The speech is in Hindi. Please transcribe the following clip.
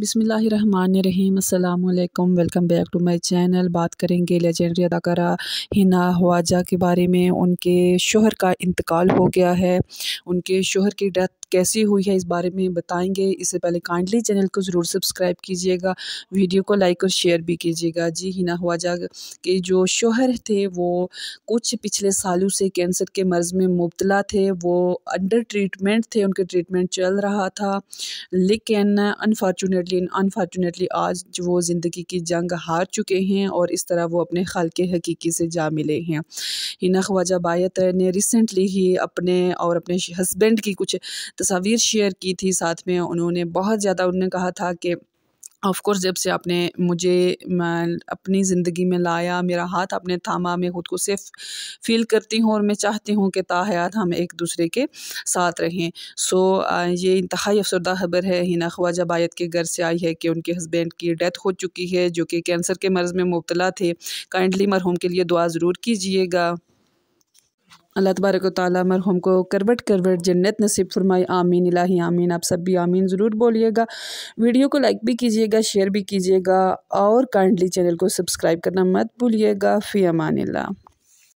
बिसमीम् अल्लाम welcome back to my channel बात करेंगे लेजेंडरी अदाकारा हिना हवाजा के बारे में उनके शोहर का इंतकाल हो गया है उनके शोहर की डेथ कैसी हुई है इस बारे में बताएंगे इससे पहले काइंडली चैनल को ज़रूर सब्सक्राइब कीजिएगा वीडियो को लाइक और शेयर भी कीजिएगा जी हिना हवाजा के जो शोहर थे वो कुछ पिछले सालों से कैंसर के मर्ज़ में मुबतला थे वो अंडर ट्रीटमेंट थे उनके ट्रीटमेंट चल रहा था लेकिन अनफॉर्चुनेट अनफॉर्चुनेटली अनफॉर्चुनेटली आज वो ज़िंदगी की जंग हार चुके हैं और इस तरह वो अपने खल के हकीकी से जा मिले हैं हिना ख्वाजा बायत ने रिसेंटली ही अपने और अपने हस्बैंड की कुछ तस्वीर शेयर की थी साथ में उन्होंने बहुत ज़्यादा उन्होंने कहा था कि ऑफ़ कोर्स जब से आपने मुझे अपनी ज़िंदगी में लाया मेरा हाथ आपने थामा मैं ख़ुद को सेफ फील करती हूँ और मैं चाहती हूँ कि ताहयात हम एक दूसरे के साथ रहें सो ये इंतहाई अफसरदा खबर है हिना ख्वाजा बायत के घर से आई है कि उनके हस्बैंड की डेथ हो चुकी है जो कि कैंसर के मर्ज़ में मुबतला थे काइंडली मरहूम के लिए दुआ ज़रूर कीजिएगा अल्लाह तबारक ताली मरहूम को करवट करवट जन्नत नसीब फरमाई आमीन इलाही आमीन आप सब भी आमीन ज़रूर बोलिएगा वीडियो को लाइक भी कीजिएगा शेयर भी कीजिएगा और काइंडली चैनल को सब्सक्राइब करना मत भूलिएगा फ़ी अमान